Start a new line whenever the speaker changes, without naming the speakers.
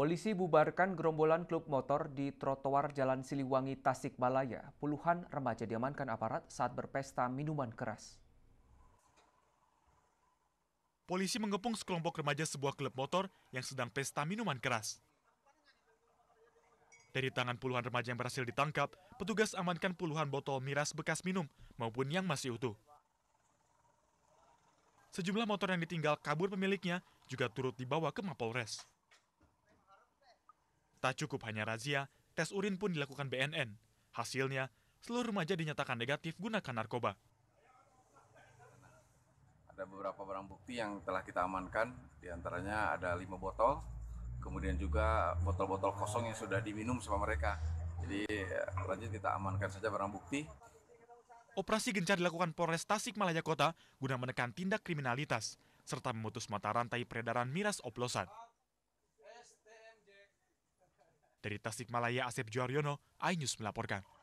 Polisi bubarkan gerombolan klub motor di trotoar Jalan Siliwangi, Tasikmalaya. Puluhan remaja diamankan aparat saat berpesta minuman keras.
Polisi mengepung sekelompok remaja sebuah klub motor yang sedang pesta minuman keras. Dari tangan puluhan remaja yang berhasil ditangkap, petugas amankan puluhan botol miras bekas minum maupun yang masih utuh. Sejumlah motor yang ditinggal kabur pemiliknya juga turut dibawa ke Mapolres. Tak cukup hanya razia, tes urin pun dilakukan BNN. Hasilnya, seluruh remaja dinyatakan negatif gunakan narkoba.
Ada beberapa barang bukti yang telah kita amankan, diantaranya ada lima botol, kemudian juga botol-botol kosong yang sudah diminum sama mereka. Jadi eh, lanjut kita amankan
saja barang bukti. Operasi gencar dilakukan Polres Tasikmalaya Kota guna menekan tindak kriminalitas serta memutus mata rantai peredaran miras oplosan. Dari Tasikmalaya Asep Juaryono, iNews melaporkan.